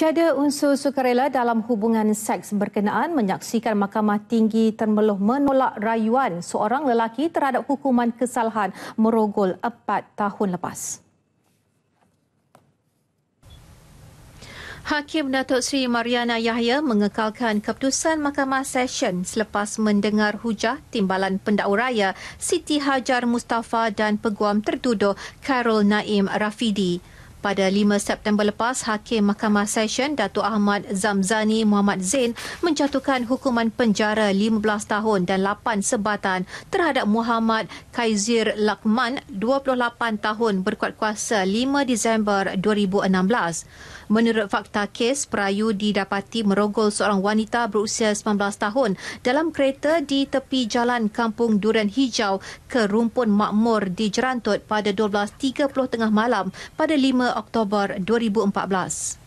Tiada unsur sukarela dalam hubungan seks berkenaan menyaksikan Mahkamah Tinggi Termeluh menolak rayuan seorang lelaki terhadap hukuman kesalahan merogol 4 tahun lepas. Hakim Datuk Seri Mariana Yahya mengekalkan keputusan Mahkamah Session selepas mendengar hujah timbalan pendakwa raya Siti Hajar Mustafa dan peguam tertuduh Carol Naim Rafidi. Pada 5 September lepas, Hakim Mahkamah Session Datuk Ahmad Zamzani Muhammad Zain menjatuhkan hukuman penjara 15 tahun dan 8 sebatan terhadap Muhammad Kaizir Lakman 28 tahun berkuat kuasa 5 Disember 2016. Menurut fakta kes, perayu didapati merogol seorang wanita berusia 19 tahun dalam kereta di tepi jalan Kampung Duren Hijau ke Rumpun Makmur di Jerantut pada 12.30 tengah malam pada Oktober 2014.